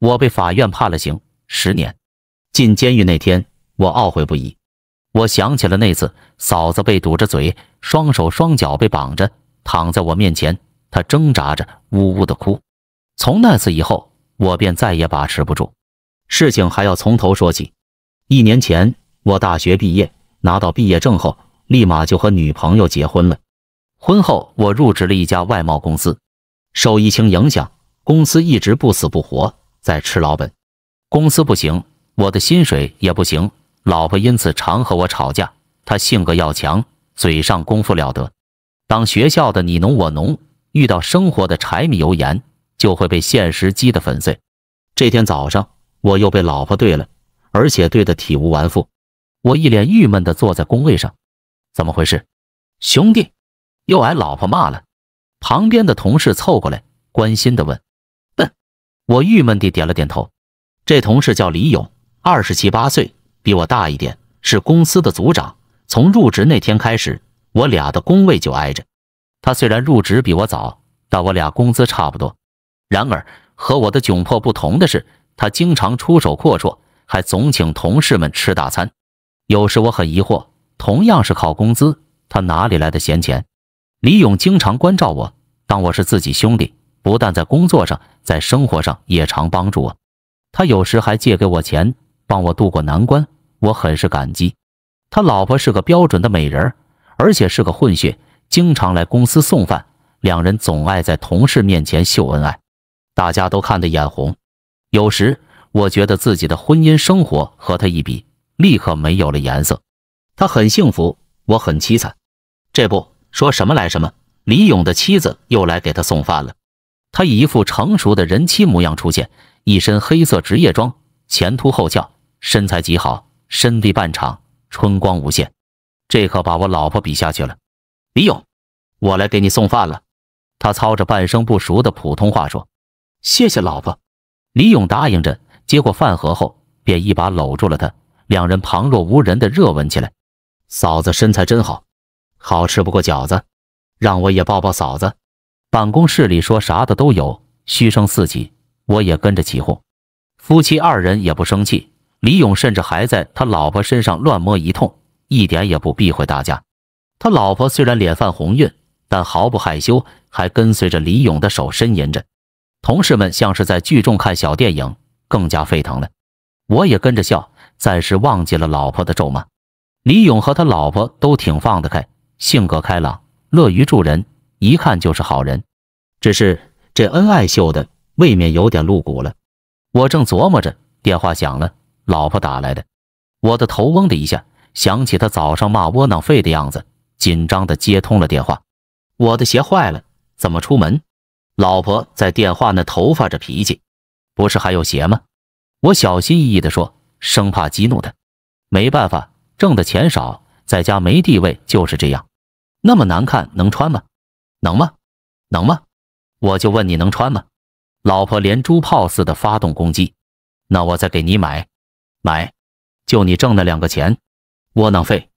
我被法院判了刑，十年。进监狱那天，我懊悔不已。我想起了那次嫂子被堵着嘴，双手双脚被绑着，躺在我面前，她挣扎着，呜呜的哭。从那次以后，我便再也把持不住。事情还要从头说起。一年前，我大学毕业，拿到毕业证后，立马就和女朋友结婚了。婚后，我入职了一家外贸公司，受疫情影响，公司一直不死不活。在吃老本，公司不行，我的薪水也不行，老婆因此常和我吵架。她性格要强，嘴上功夫了得。当学校的你侬我侬，遇到生活的柴米油盐，就会被现实击得粉碎。这天早上，我又被老婆怼了，而且怼得体无完肤。我一脸郁闷地坐在工位上，怎么回事？兄弟，又挨老婆骂了。旁边的同事凑过来，关心地问。我郁闷地点了点头。这同事叫李勇，二十七八岁，比我大一点，是公司的组长。从入职那天开始，我俩的工位就挨着。他虽然入职比我早，但我俩工资差不多。然而，和我的窘迫不同的是，他经常出手阔绰，还总请同事们吃大餐。有时我很疑惑，同样是靠工资，他哪里来的闲钱？李勇经常关照我，当我是自己兄弟，不但在工作上。在生活上也常帮助我，他有时还借给我钱，帮我渡过难关，我很是感激。他老婆是个标准的美人，而且是个混血，经常来公司送饭，两人总爱在同事面前秀恩爱，大家都看得眼红。有时我觉得自己的婚姻生活和他一比，立刻没有了颜色。他很幸福，我很凄惨。这不说什么来什么，李勇的妻子又来给他送饭了。他以一副成熟的人妻模样出现，一身黑色职业装，前凸后翘，身材极好，身地半长，春光无限。这可把我老婆比下去了。李勇，我来给你送饭了。他操着半生不熟的普通话说：“谢谢老婆。”李勇答应着，接过饭盒后，便一把搂住了她，两人旁若无人的热吻起来。嫂子身材真好，好吃不过饺子，让我也抱抱嫂子。办公室里说啥的都有，嘘声四起，我也跟着起哄。夫妻二人也不生气，李勇甚至还在他老婆身上乱摸一通，一点也不避讳大家。他老婆虽然脸泛红晕，但毫不害羞，还跟随着李勇的手呻吟着。同事们像是在聚众看小电影，更加沸腾了。我也跟着笑，暂时忘记了老婆的咒骂。李勇和他老婆都挺放得开，性格开朗，乐于助人。一看就是好人，只是这恩爱秀的未免有点露骨了。我正琢磨着，电话响了，老婆打来的。我的头嗡的一下，想起她早上骂窝囊废的样子，紧张的接通了电话。我的鞋坏了，怎么出门？老婆在电话那头发着脾气，不是还有鞋吗？我小心翼翼的说，生怕激怒她。没办法，挣的钱少，在家没地位，就是这样。那么难看，能穿吗？能吗？能吗？我就问你能穿吗？老婆连珠炮似的发动攻击。那我再给你买，买，就你挣那两个钱，窝囊废！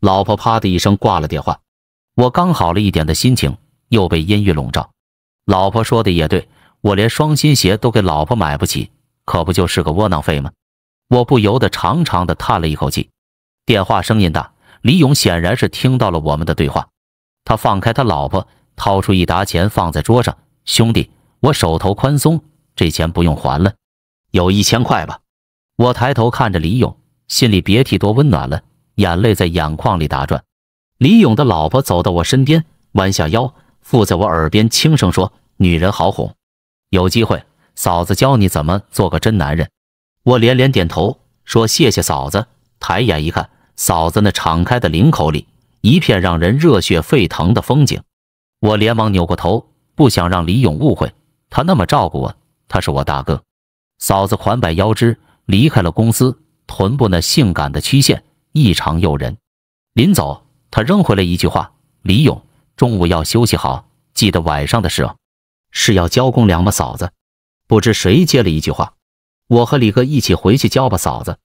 老婆啪的一声挂了电话。我刚好了一点的心情又被阴郁笼罩。老婆说的也对，我连双新鞋都给老婆买不起，可不就是个窝囊废吗？我不由得长长的叹了一口气。电话声音大，李勇显然是听到了我们的对话。他放开他老婆。掏出一沓钱放在桌上，兄弟，我手头宽松，这钱不用还了，有一千块吧。我抬头看着李勇，心里别提多温暖了，眼泪在眼眶里打转。李勇的老婆走到我身边，弯下腰，附在我耳边轻声说：“女人好哄，有机会，嫂子教你怎么做个真男人。”我连连点头说：“谢谢嫂子。”抬眼一看，嫂子那敞开的领口里，一片让人热血沸腾的风景。我连忙扭过头，不想让李勇误会。他那么照顾我，他是我大哥。嫂子款摆腰肢离开了公司，臀部那性感的曲线异常诱人。临走，他扔回了一句话：“李勇，中午要休息好，记得晚上的事哦。”是要交公粮吗？嫂子？不知谁接了一句：“话，我和李哥一起回去交吧。”嫂子。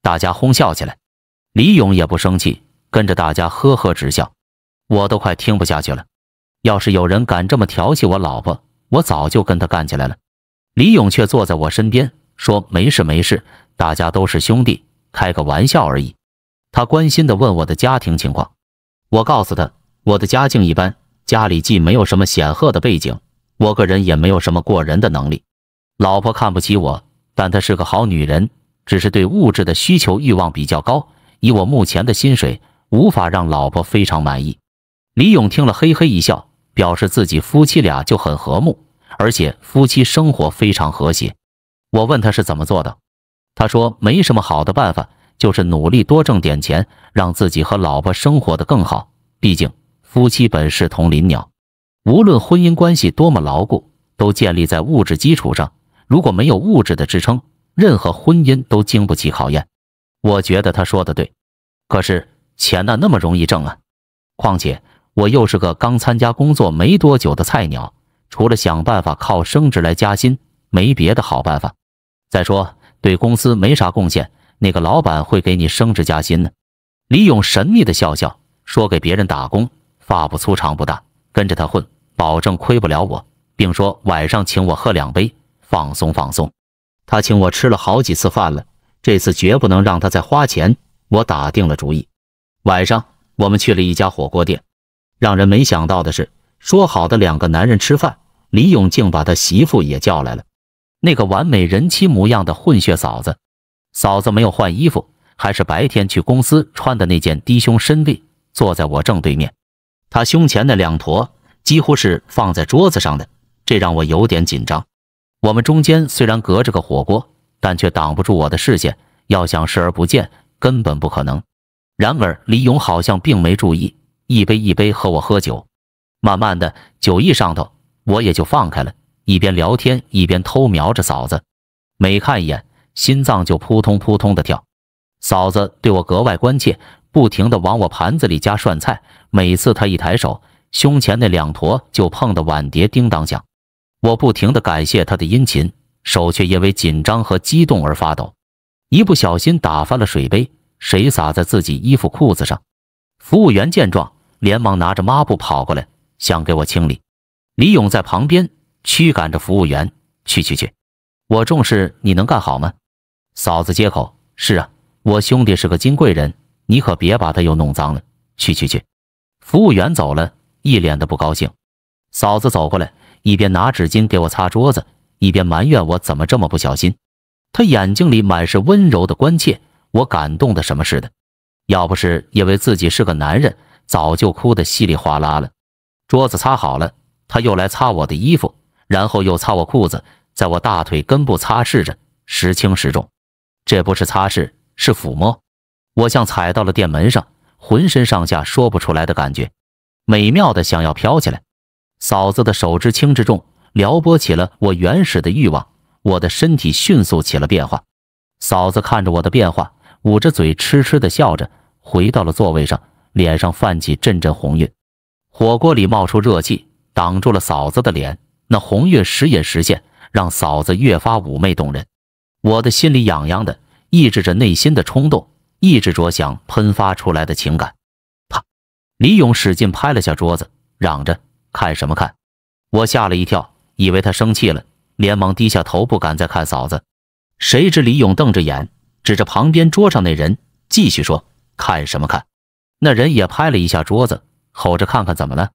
大家哄笑起来，李勇也不生气，跟着大家呵呵直笑。我都快听不下去了。要是有人敢这么调戏我老婆，我早就跟他干起来了。李勇却坐在我身边，说：“没事没事，大家都是兄弟，开个玩笑而已。”他关心的问我的家庭情况，我告诉他我的家境一般，家里既没有什么显赫的背景，我个人也没有什么过人的能力。老婆看不起我，但她是个好女人，只是对物质的需求欲望比较高。以我目前的薪水，无法让老婆非常满意。李勇听了，嘿嘿一笑。表示自己夫妻俩就很和睦，而且夫妻生活非常和谐。我问他是怎么做的，他说没什么好的办法，就是努力多挣点钱，让自己和老婆生活的更好。毕竟夫妻本是同林鸟，无论婚姻关系多么牢固，都建立在物质基础上。如果没有物质的支撑，任何婚姻都经不起考验。我觉得他说的对，可是钱呢那么容易挣啊？况且。我又是个刚参加工作没多久的菜鸟，除了想办法靠升职来加薪，没别的好办法。再说对公司没啥贡献，那个老板会给你升职加薪呢？李勇神秘的笑笑，说：“给别人打工，发不粗长不大，跟着他混，保证亏不了我。”并说晚上请我喝两杯，放松放松。他请我吃了好几次饭了，这次绝不能让他再花钱。我打定了主意。晚上，我们去了一家火锅店。让人没想到的是，说好的两个男人吃饭，李勇竟把他媳妇也叫来了。那个完美人妻模样的混血嫂子，嫂子没有换衣服，还是白天去公司穿的那件低胸深 V，坐在我正对面。她胸前那两坨几乎是放在桌子上的，这让我有点紧张。我们中间虽然隔着个火锅，但却挡不住我的视线。要想视而不见，根本不可能。然而李勇好像并没注意。一杯一杯和我喝酒，慢慢的酒意上头，我也就放开了，一边聊天一边偷瞄着嫂子，每看一眼，心脏就扑通扑通的跳。嫂子对我格外关切，不停的往我盘子里夹涮菜，每次她一抬手，胸前那两坨就碰的碗碟叮当响。我不停的感谢她的殷勤，手却因为紧张和激动而发抖，一不小心打翻了水杯，水洒在自己衣服裤子上。服务员见状。连忙拿着抹布跑过来，想给我清理。李勇在旁边驱赶着服务员：“去去去，我重视你能干好吗？”嫂子接口：“是啊，我兄弟是个金贵人，你可别把他又弄脏了。”“去去去。”服务员走了，一脸的不高兴。嫂子走过来，一边拿纸巾给我擦桌子，一边埋怨我怎么这么不小心。他眼睛里满是温柔的关切，我感动的什么似的。要不是因为自己是个男人。早就哭得稀里哗啦了。桌子擦好了，他又来擦我的衣服，然后又擦我裤子，在我大腿根部擦拭着，时轻时重。这不是擦拭，是抚摸。我像踩到了电门上，浑身上下说不出来的感觉，美妙的想要飘起来。嫂子的手之轻之重，撩拨起了我原始的欲望，我的身体迅速起了变化。嫂子看着我的变化，捂着嘴痴痴的笑着，回到了座位上。脸上泛起阵阵红晕，火锅里冒出热气，挡住了嫂子的脸。那红晕时隐时现，让嫂子越发妩媚动人。我的心里痒痒的，抑制着内心的冲动，抑制着想喷发出来的情感。啪！李勇使劲拍了下桌子，嚷着：“看什么看！”我吓了一跳，以为他生气了，连忙低下头，不敢再看嫂子。谁知李勇瞪着眼，指着旁边桌上那人，继续说：“看什么看？”那人也拍了一下桌子，吼着：“看看怎么了？”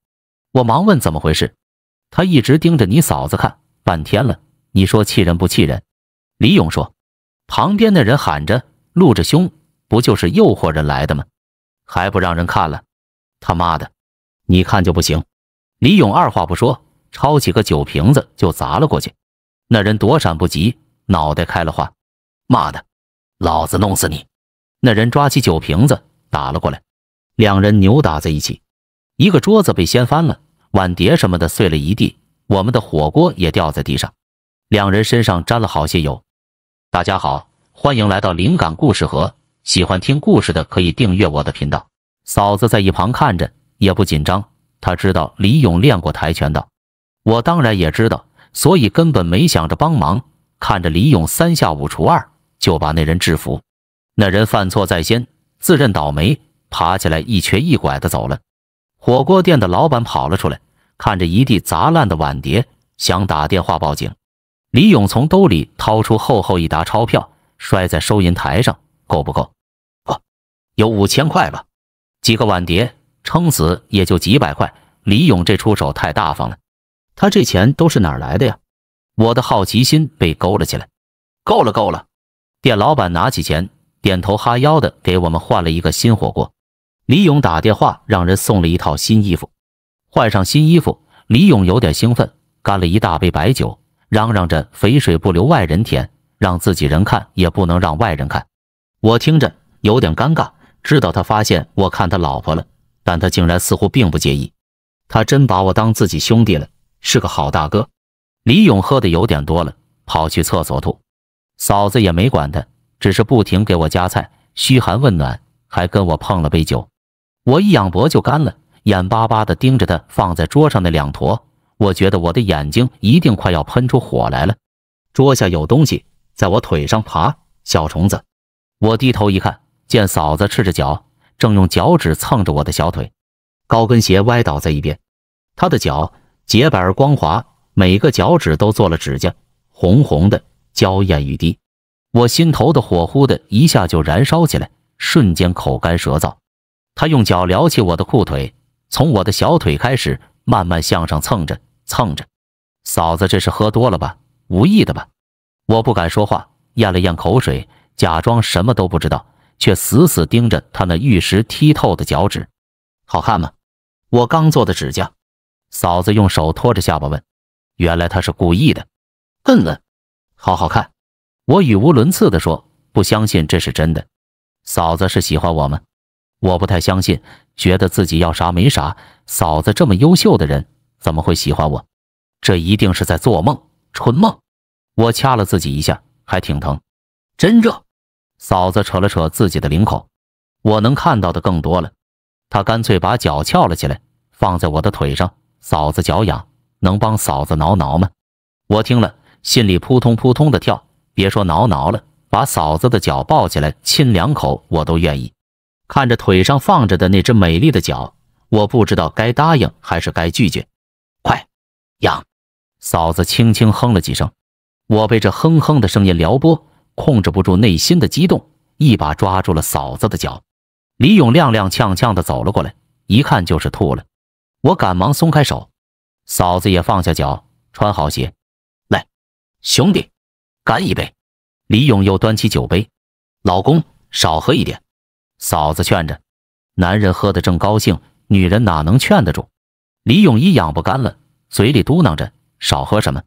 我忙问：“怎么回事？”他一直盯着你嫂子看半天了，你说气人不气人？”李勇说。旁边那人喊着，露着胸：“不就是诱惑人来的吗？还不让人看了？他妈的，你看就不行！”李勇二话不说，抄起个酒瓶子就砸了过去。那人躲闪不及，脑袋开了花。“妈的，老子弄死你！”那人抓起酒瓶子打了过来。两人扭打在一起，一个桌子被掀翻了，碗碟什么的碎了一地，我们的火锅也掉在地上，两人身上沾了好些油。大家好，欢迎来到灵感故事盒，喜欢听故事的可以订阅我的频道。嫂子在一旁看着，也不紧张，她知道李勇练过跆拳道，我当然也知道，所以根本没想着帮忙，看着李勇三下五除二就把那人制服。那人犯错在先，自认倒霉。爬起来一瘸一拐的走了，火锅店的老板跑了出来，看着一地砸烂的碗碟，想打电话报警。李勇从兜里掏出厚厚一沓钞票，摔在收银台上，够不够？不，有五千块吧？几个碗碟，撑死也就几百块。李勇这出手太大方了，他这钱都是哪儿来的呀？我的好奇心被勾了起来。够了够了！店老板拿起钱，点头哈腰的给我们换了一个新火锅。李勇打电话让人送了一套新衣服，换上新衣服，李勇有点兴奋，干了一大杯白酒，嚷嚷着“肥水不流外人田，让自己人看也不能让外人看。”我听着有点尴尬，知道他发现我看他老婆了，但他竟然似乎并不介意，他真把我当自己兄弟了，是个好大哥。李勇喝的有点多了，跑去厕所吐，嫂子也没管他，只是不停给我夹菜，嘘寒问暖，还跟我碰了杯酒。我一仰脖就干了，眼巴巴地盯着他放在桌上那两坨，我觉得我的眼睛一定快要喷出火来了。桌下有东西在我腿上爬，小虫子。我低头一看，见嫂子赤着脚，正用脚趾蹭着我的小腿，高跟鞋歪倒在一边。她的脚洁白而光滑，每个脚趾都做了指甲，红红的，娇艳欲滴。我心头的火忽的一下就燃烧起来，瞬间口干舌燥。他用脚撩起我的裤腿，从我的小腿开始，慢慢向上蹭着蹭着。嫂子，这是喝多了吧？无意的吧？我不敢说话，咽了咽口水，假装什么都不知道，却死死盯着他那玉石剔透的脚趾。好看吗？我刚做的指甲。嫂子用手托着下巴问。原来他是故意的。嗯嗯，好好看。我语无伦次的说，不相信这是真的。嫂子是喜欢我吗？我不太相信，觉得自己要啥没啥。嫂子这么优秀的人，怎么会喜欢我？这一定是在做梦，春梦。我掐了自己一下，还挺疼，真热。嫂子扯了扯自己的领口，我能看到的更多了。她干脆把脚翘了起来，放在我的腿上。嫂子脚痒，能帮嫂子挠挠吗？我听了，心里扑通扑通的跳。别说挠挠了，把嫂子的脚抱起来亲两口，我都愿意。看着腿上放着的那只美丽的脚，我不知道该答应还是该拒绝。快，痒！嫂子轻轻哼了几声，我被这哼哼的声音撩拨，控制不住内心的激动，一把抓住了嫂子的脚。李勇踉踉跄跄的走了过来，一看就是吐了，我赶忙松开手，嫂子也放下脚，穿好鞋。来，兄弟，干一杯！李勇又端起酒杯，老公，少喝一点。嫂子劝着，男人喝得正高兴，女人哪能劝得住？李勇一养不干了，嘴里嘟囔着：“少喝什么？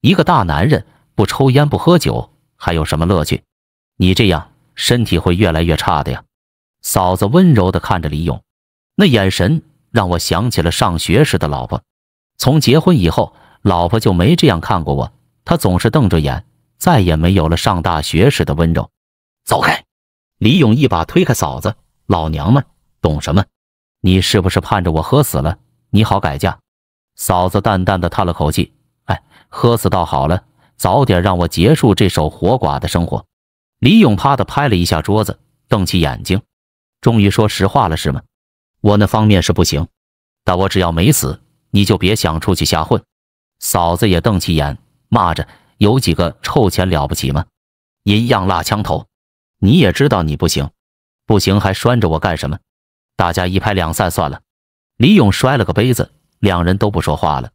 一个大男人不抽烟不喝酒，还有什么乐趣？你这样，身体会越来越差的呀。”嫂子温柔地看着李勇，那眼神让我想起了上学时的老婆。从结婚以后，老婆就没这样看过我，她总是瞪着眼，再也没有了上大学时的温柔。走开。李勇一把推开嫂子：“老娘们懂什么？你是不是盼着我喝死了，你好改嫁？”嫂子淡淡的叹了口气：“哎，喝死倒好了，早点让我结束这守活寡的生活。”李勇啪的拍了一下桌子，瞪起眼睛：“终于说实话了是吗？我那方面是不行，但我只要没死，你就别想出去瞎混。”嫂子也瞪起眼，骂着：“有几个臭钱了不起吗？银样辣枪头！”你也知道你不行，不行还拴着我干什么？大家一拍两散算了。李勇摔了个杯子，两人都不说话了。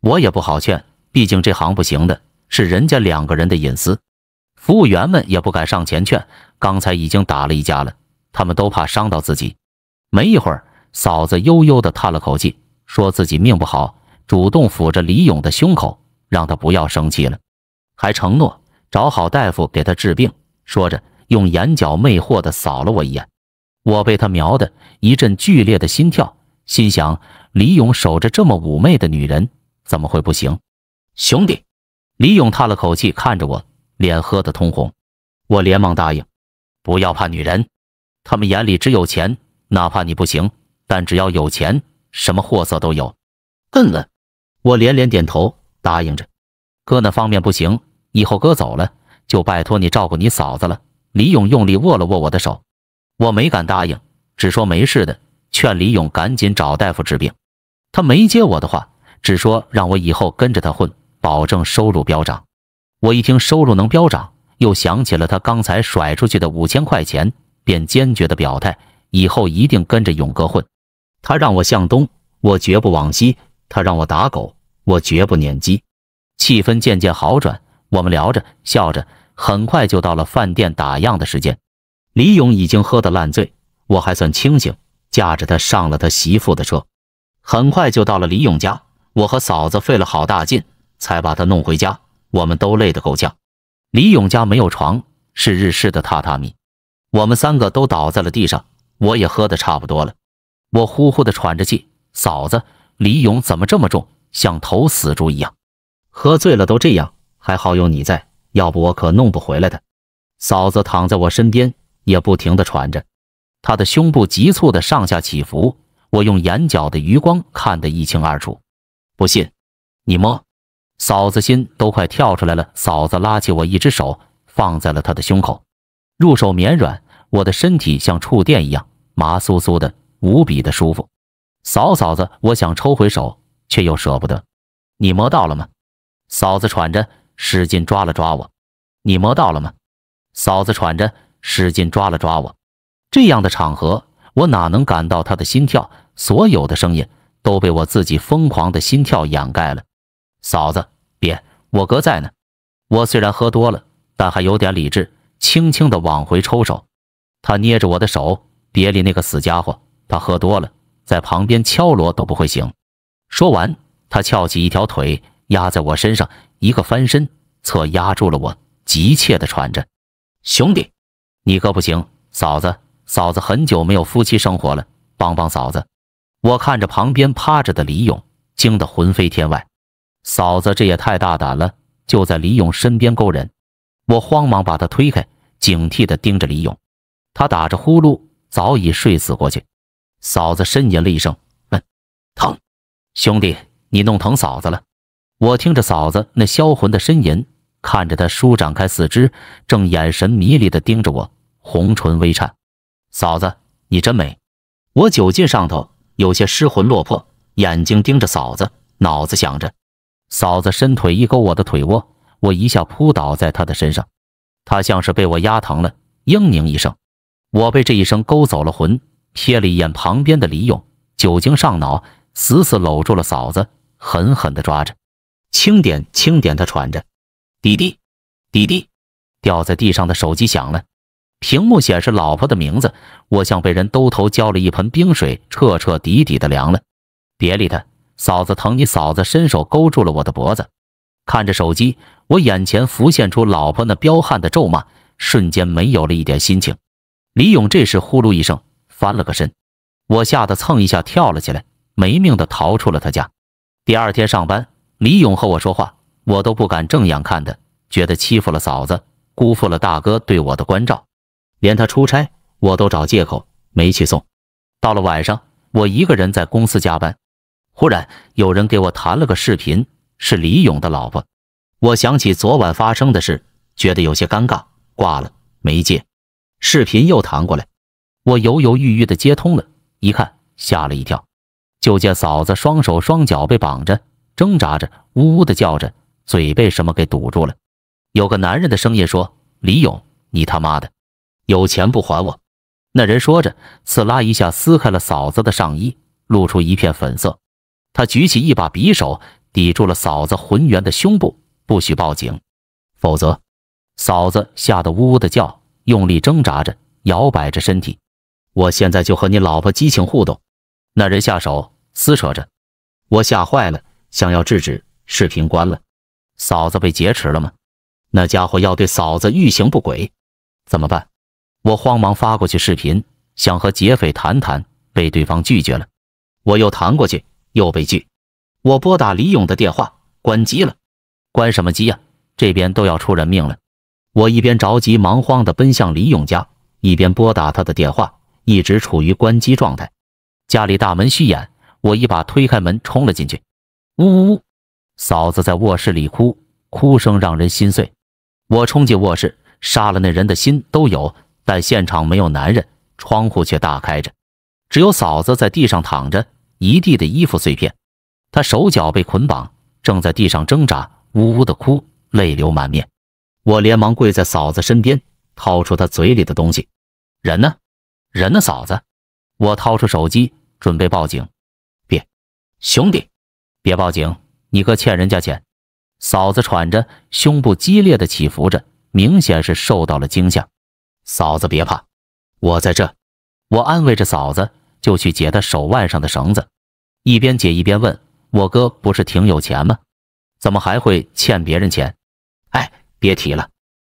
我也不好劝，毕竟这行不行的，是人家两个人的隐私。服务员们也不敢上前劝，刚才已经打了一架了，他们都怕伤到自己。没一会儿，嫂子悠悠的叹了口气，说自己命不好，主动抚着李勇的胸口，让他不要生气了，还承诺找好大夫给他治病。说着。用眼角魅惑地扫了我一眼，我被他瞄的一阵剧烈的心跳，心想：李勇守着这么妩媚的女人，怎么会不行？兄弟，李勇叹了口气，看着我，脸喝得通红。我连忙答应：“不要怕女人，他们眼里只有钱，哪怕你不行，但只要有钱，什么货色都有。”嗯了，我连连点头答应着：“哥那方面不行，以后哥走了，就拜托你照顾你嫂子了。”李勇用力握了握我的手，我没敢答应，只说没事的，劝李勇赶紧找大夫治病。他没接我的话，只说让我以后跟着他混，保证收入飙涨。我一听收入能飙涨，又想起了他刚才甩出去的五千块钱，便坚决的表态，以后一定跟着勇哥混。他让我向东，我绝不往西；他让我打狗，我绝不撵鸡。气氛渐渐好转，我们聊着，笑着。很快就到了饭店打烊的时间，李勇已经喝得烂醉，我还算清醒，驾着他上了他媳妇的车。很快就到了李勇家，我和嫂子费了好大劲才把他弄回家，我们都累得够呛。李勇家没有床，是日式的榻榻米，我们三个都倒在了地上，我也喝得差不多了，我呼呼的喘着气。嫂子，李勇怎么这么重，像头死猪一样，喝醉了都这样，还好有你在。要不我可弄不回来的。嫂子躺在我身边，也不停地喘着，她的胸部急促的上下起伏，我用眼角的余光看得一清二楚。不信，你摸。嫂子心都快跳出来了。嫂子拉起我一只手，放在了她的胸口，入手绵软，我的身体像触电一样麻酥酥的，无比的舒服。嫂嫂子，我想抽回手，却又舍不得。你摸到了吗？嫂子喘着。使劲抓了抓我，你摸到了吗？嫂子喘着，使劲抓了抓我。这样的场合，我哪能感到他的心跳？所有的声音都被我自己疯狂的心跳掩盖了。嫂子，别，我哥在呢。我虽然喝多了，但还有点理智，轻轻的往回抽手。他捏着我的手，别理那个死家伙，他喝多了，在旁边敲锣都不会醒。说完，他翘起一条腿压在我身上。一个翻身，侧压住了我，急切地喘着：“兄弟，你哥不行，嫂子，嫂子很久没有夫妻生活了，帮帮嫂子！”我看着旁边趴着的李勇，惊得魂飞天外。嫂子这也太大胆了，就在李勇身边勾人。我慌忙把他推开，警惕地盯着李勇。他打着呼噜，早已睡死过去。嫂子呻吟了一声：“疼，兄弟，你弄疼嫂子了。”我听着嫂子那销魂的呻吟，看着她舒展开四肢，正眼神迷离地盯着我，红唇微颤。嫂子，你真美。我酒劲上头，有些失魂落魄，眼睛盯着嫂子，脑子想着。嫂子伸腿一勾我的腿窝，我一下扑倒在她的身上。她像是被我压疼了，嘤咛一声。我被这一声勾走了魂，瞥了一眼旁边的李勇，酒精上脑，死死搂住了嫂子，狠狠地抓着。轻点，轻点，他喘着，滴滴，滴滴，掉在地上的手机响了，屏幕显示老婆的名字，我像被人兜头浇了一盆冰水，彻彻底底的凉了。别理他，嫂子疼你。嫂子伸手勾住了我的脖子，看着手机，我眼前浮现出老婆那彪悍的咒骂，瞬间没有了一点心情。李勇这时呼噜一声，翻了个身，我吓得蹭一下跳了起来，没命的逃出了他家。第二天上班。李勇和我说话，我都不敢正眼看他，觉得欺负了嫂子，辜负了大哥对我的关照。连他出差，我都找借口没去送。到了晚上，我一个人在公司加班，忽然有人给我弹了个视频，是李勇的老婆。我想起昨晚发生的事，觉得有些尴尬，挂了没接。视频又弹过来，我犹犹豫豫的接通了，一看吓了一跳，就见嫂子双手双脚被绑着。挣扎着，呜呜的叫着，嘴被什么给堵住了。有个男人的声音说：“李勇，你他妈的有钱不还我！”那人说着，刺拉一下撕开了嫂子的上衣，露出一片粉色。他举起一把匕首，抵住了嫂子浑圆的胸部，不许报警，否则……嫂子吓得呜呜的叫，用力挣扎着，摇摆着身体。我现在就和你老婆激情互动。那人下手撕扯着，我吓坏了。想要制止，视频关了。嫂子被劫持了吗？那家伙要对嫂子欲行不轨，怎么办？我慌忙发过去视频，想和劫匪谈谈，被对方拒绝了。我又谈过去，又被拒。我拨打李勇的电话，关机了。关什么机啊？这边都要出人命了。我一边着急忙慌地奔向李勇家，一边拨打他的电话，一直处于关机状态。家里大门虚掩，我一把推开门，冲了进去。呜呜呜！嫂子在卧室里哭，哭声让人心碎。我冲进卧室，杀了那人的心都有，但现场没有男人，窗户却大开着，只有嫂子在地上躺着，一地的衣服碎片，她手脚被捆绑，正在地上挣扎，呜呜的哭，泪流满面。我连忙跪在嫂子身边，掏出她嘴里的东西。人呢？人呢？嫂子！我掏出手机，准备报警。别，兄弟。别报警，你哥欠人家钱。嫂子喘着，胸部激烈的起伏着，明显是受到了惊吓。嫂子别怕，我在这。我安慰着嫂子，就去解她手腕上的绳子，一边解一边问我哥不是挺有钱吗？怎么还会欠别人钱？哎，别提了。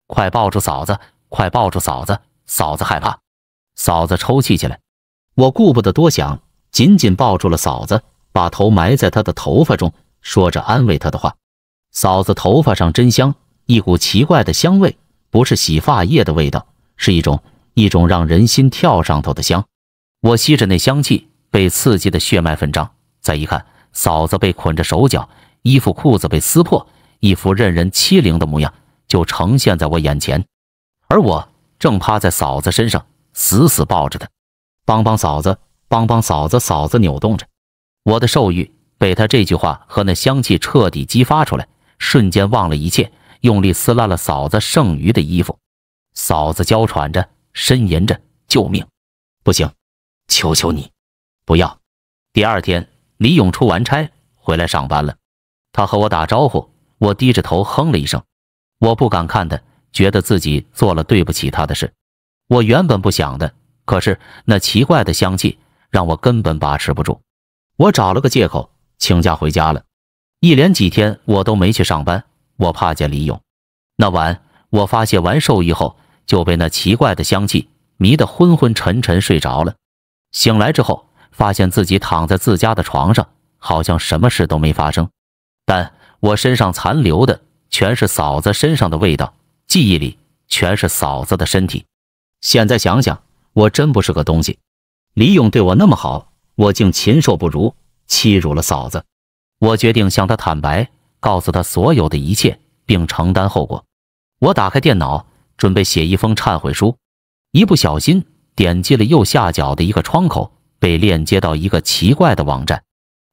快抱住嫂子，快抱住嫂子，嫂子害怕。嫂子抽泣起来。我顾不得多想，紧紧抱住了嫂子。把头埋在他的头发中，说着安慰他的话。嫂子头发上真香，一股奇怪的香味，不是洗发液的味道，是一种一种让人心跳上头的香。我吸着那香气，被刺激的血脉贲张。再一看，嫂子被捆着手脚，衣服裤子被撕破，一副任人欺凌的模样就呈现在我眼前。而我正趴在嫂子身上，死死抱着她，帮帮嫂子，帮帮嫂子，嫂子扭动着。我的兽欲被他这句话和那香气彻底激发出来，瞬间忘了一切，用力撕烂了嫂子剩余的衣服。嫂子娇喘着，呻吟着：“救命！不行，求求你，不要！”第二天，李勇出完差回来上班了，他和我打招呼，我低着头哼了一声，我不敢看他，觉得自己做了对不起他的事。我原本不想的，可是那奇怪的香气让我根本把持不住。我找了个借口请假回家了，一连几天我都没去上班，我怕见李勇。那晚我发泄完兽欲后，就被那奇怪的香气迷得昏昏沉沉睡着了。醒来之后，发现自己躺在自家的床上，好像什么事都没发生。但我身上残留的全是嫂子身上的味道，记忆里全是嫂子的身体。现在想想，我真不是个东西。李勇对我那么好。我竟禽兽不如，欺辱了嫂子。我决定向她坦白，告诉她所有的一切，并承担后果。我打开电脑，准备写一封忏悔书，一不小心点击了右下角的一个窗口，被链接到一个奇怪的网站。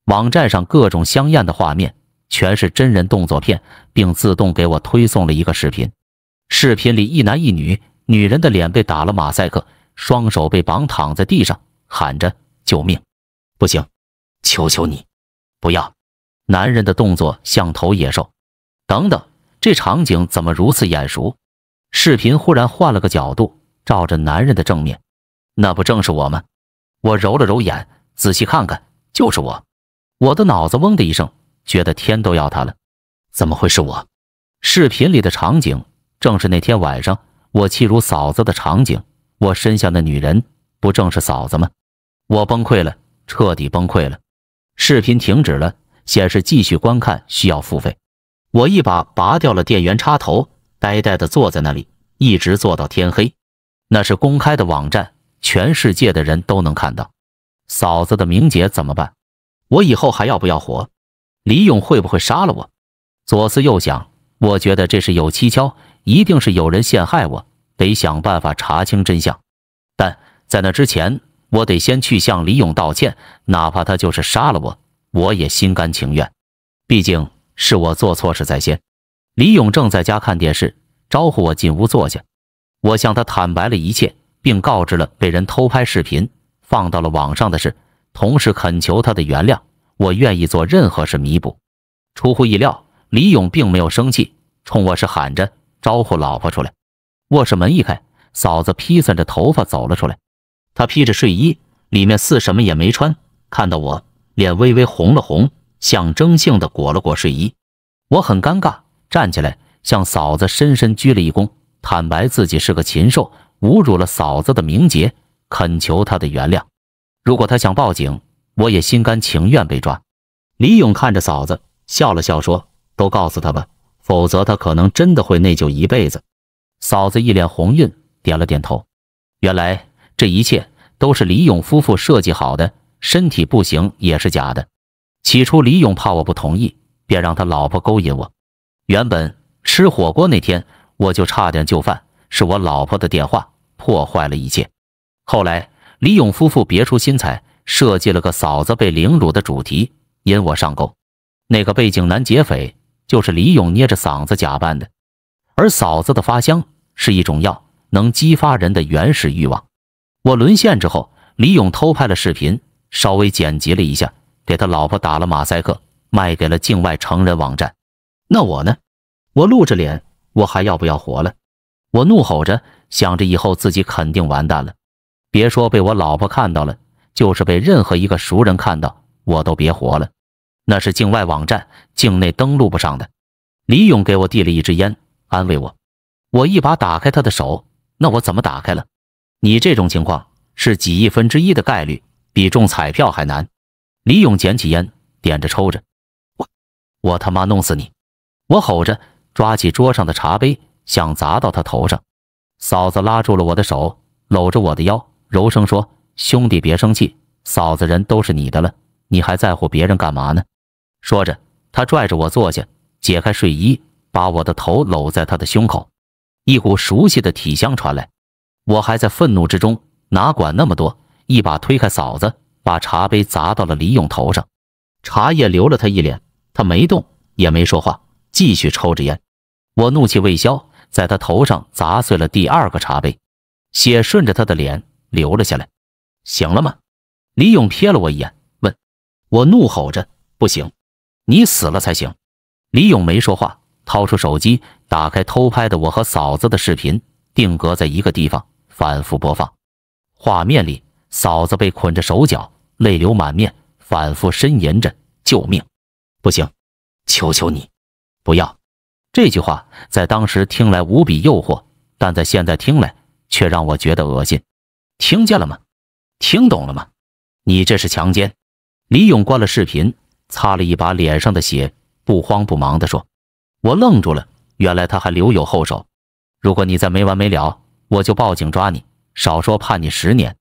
网站上各种香艳的画面，全是真人动作片，并自动给我推送了一个视频。视频里一男一女，女人的脸被打了马赛克，双手被绑，躺在地上，喊着救命。不行，求求你，不要！男人的动作像头野兽。等等，这场景怎么如此眼熟？视频忽然换了个角度，照着男人的正面，那不正是我吗？我揉了揉眼，仔细看看，就是我。我的脑子嗡的一声，觉得天都要塌了。怎么会是我？视频里的场景正是那天晚上我欺辱嫂子的场景。我身下的女人不正是嫂子吗？我崩溃了。彻底崩溃了，视频停止了，显示继续观看需要付费。我一把拔掉了电源插头，呆呆的坐在那里，一直坐到天黑。那是公开的网站，全世界的人都能看到。嫂子的名节怎么办？我以后还要不要活？李勇会不会杀了我？左思右想，我觉得这是有蹊跷，一定是有人陷害我，得想办法查清真相。但在那之前。我得先去向李勇道歉，哪怕他就是杀了我，我也心甘情愿。毕竟是我做错事在先。李勇正在家看电视，招呼我进屋坐下。我向他坦白了一切，并告知了被人偷拍视频放到了网上的事，同时恳求他的原谅。我愿意做任何事弥补。出乎意料，李勇并没有生气，冲卧室喊着招呼老婆出来。卧室门一开，嫂子披散着头发走了出来。他披着睡衣，里面似什么也没穿，看到我，脸微微红了红，象征性的裹了裹睡衣。我很尴尬，站起来向嫂子深深鞠了一躬，坦白自己是个禽兽，侮辱了嫂子的名节，恳求她的原谅。如果他想报警，我也心甘情愿被抓。李勇看着嫂子笑了笑，说：“都告诉他吧，否则他可能真的会内疚一辈子。”嫂子一脸红晕，点了点头。原来。这一切都是李勇夫妇设计好的，身体不行也是假的。起初，李勇怕我不同意，便让他老婆勾引我。原本吃火锅那天，我就差点就范，是我老婆的电话破坏了一切。后来，李勇夫妇别出心裁，设计了个嫂子被凌辱的主题，引我上钩。那个背景男劫匪就是李勇捏着嗓子假扮的，而嫂子的发香是一种药，能激发人的原始欲望。我沦陷之后，李勇偷拍了视频，稍微剪辑了一下，给他老婆打了马赛克，卖给了境外成人网站。那我呢？我露着脸，我还要不要活了？我怒吼着，想着以后自己肯定完蛋了。别说被我老婆看到了，就是被任何一个熟人看到，我都别活了。那是境外网站，境内登录不上的。李勇给我递了一支烟，安慰我。我一把打开他的手，那我怎么打开了？你这种情况是几亿分之一的概率，比中彩票还难。李勇捡起烟，点着抽着，我我他妈弄死你！我吼着，抓起桌上的茶杯，想砸到他头上。嫂子拉住了我的手，搂着我的腰，柔声说：“兄弟，别生气，嫂子人都是你的了，你还在乎别人干嘛呢？”说着，他拽着我坐下，解开睡衣，把我的头搂在他的胸口，一股熟悉的体香传来。我还在愤怒之中，哪管那么多，一把推开嫂子，把茶杯砸到了李勇头上，茶叶流了他一脸，他没动，也没说话，继续抽着烟。我怒气未消，在他头上砸碎了第二个茶杯，血顺着他的脸流了下来。醒了吗？李勇瞥了我一眼，问我。怒吼着：“不行，你死了才行。”李勇没说话，掏出手机，打开偷拍的我和嫂子的视频，定格在一个地方。反复播放，画面里嫂子被捆着手脚，泪流满面，反复呻吟着：“救命，不行，求求你，不要。”这句话在当时听来无比诱惑，但在现在听来却让我觉得恶心。听见了吗？听懂了吗？你这是强奸！李勇关了视频，擦了一把脸上的血，不慌不忙地说：“我愣住了，原来他还留有后手。如果你再没完没了。”我就报警抓你，少说判你十年。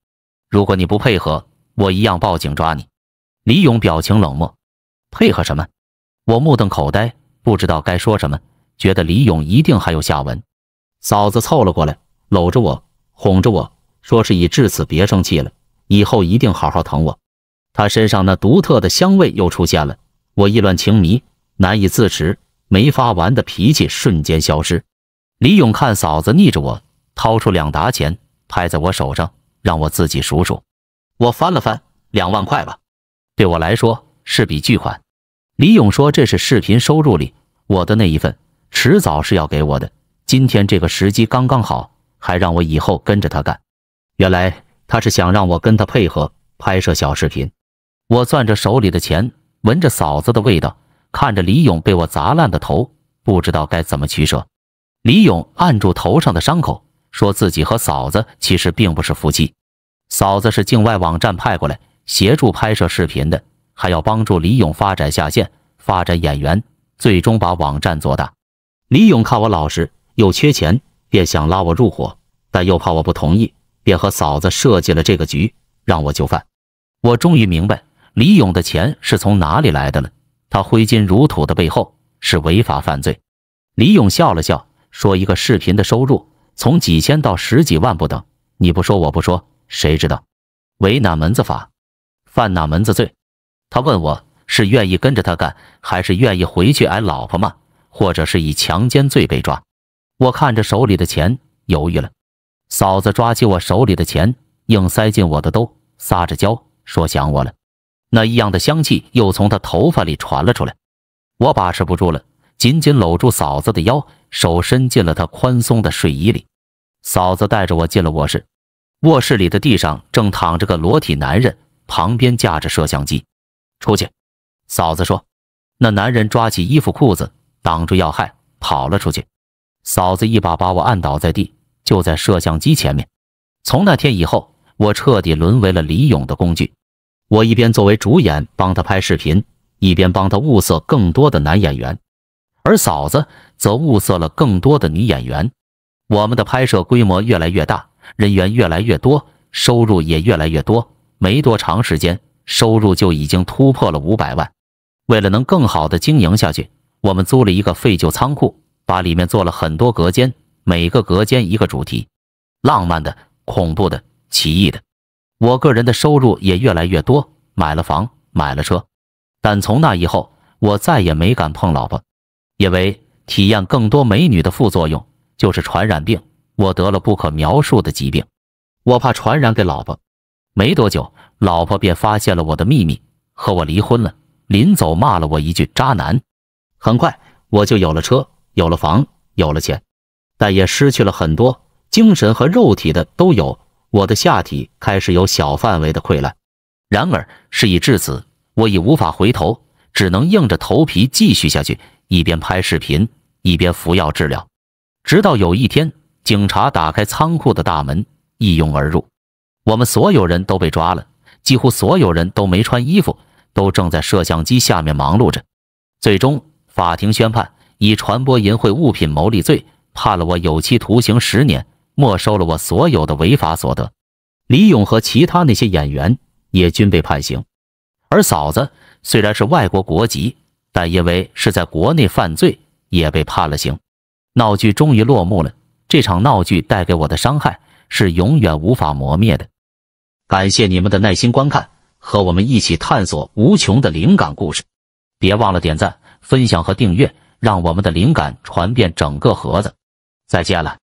如果你不配合，我一样报警抓你。李勇表情冷漠，配合什么？我目瞪口呆，不知道该说什么，觉得李勇一定还有下文。嫂子凑了过来，搂着我，哄着我说：“是已至此，别生气了，以后一定好好疼我。”她身上那独特的香味又出现了，我意乱情迷，难以自持，没发完的脾气瞬间消失。李勇看嫂子腻着我。掏出两沓钱，拍在我手上，让我自己数数。我翻了翻，两万块吧，对我来说是笔巨款。李勇说：“这是视频收入里我的那一份，迟早是要给我的。今天这个时机刚刚好，还让我以后跟着他干。原来他是想让我跟他配合拍摄小视频。”我攥着手里的钱，闻着嫂子的味道，看着李勇被我砸烂的头，不知道该怎么取舍。李勇按住头上的伤口。说自己和嫂子其实并不是夫妻，嫂子是境外网站派过来协助拍摄视频的，还要帮助李勇发展下线、发展演员，最终把网站做大。李勇看我老实又缺钱，便想拉我入伙，但又怕我不同意，便和嫂子设计了这个局，让我就范。我终于明白李勇的钱是从哪里来的了，他挥金如土的背后是违法犯罪。李勇笑了笑，说：“一个视频的收入。”从几千到十几万不等，你不说我不说，谁知道，违哪门子法，犯哪门子罪？他问我是愿意跟着他干，还是愿意回去挨老婆骂，或者是以强奸罪被抓？我看着手里的钱，犹豫了。嫂子抓起我手里的钱，硬塞进我的兜，撒着娇说想我了。那异样的香气又从他头发里传了出来，我把持不住了。紧紧搂住嫂子的腰，手伸进了她宽松的睡衣里。嫂子带着我进了卧室，卧室里的地上正躺着个裸体男人，旁边架着摄像机。出去，嫂子说。那男人抓起衣服裤子挡住要害，跑了出去。嫂子一把把我按倒在地，就在摄像机前面。从那天以后，我彻底沦为了李勇的工具。我一边作为主演帮他拍视频，一边帮他物色更多的男演员。而嫂子则物色了更多的女演员。我们的拍摄规模越来越大，人员越来越多，收入也越来越多。没多长时间，收入就已经突破了五百万。为了能更好的经营下去，我们租了一个废旧仓库，把里面做了很多隔间，每个隔间一个主题：浪漫的、恐怖的、奇异的。我个人的收入也越来越多，买了房，买了车。但从那以后，我再也没敢碰老婆。因为体验更多美女的副作用就是传染病，我得了不可描述的疾病，我怕传染给老婆。没多久，老婆便发现了我的秘密，和我离婚了，临走骂了我一句渣男。很快，我就有了车，有了房，有了钱，但也失去了很多，精神和肉体的都有。我的下体开始有小范围的溃烂，然而事已至此，我已无法回头，只能硬着头皮继续下去。一边拍视频，一边服药治疗，直到有一天，警察打开仓库的大门，一拥而入，我们所有人都被抓了，几乎所有人都没穿衣服，都正在摄像机下面忙碌着。最终，法庭宣判以传播淫秽物品牟利罪，判了我有期徒刑十年，没收了我所有的违法所得。李勇和其他那些演员也均被判刑，而嫂子虽然是外国国籍。但因为是在国内犯罪，也被判了刑。闹剧终于落幕了。这场闹剧带给我的伤害是永远无法磨灭的。感谢你们的耐心观看，和我们一起探索无穷的灵感故事。别忘了点赞、分享和订阅，让我们的灵感传遍整个盒子。再见了。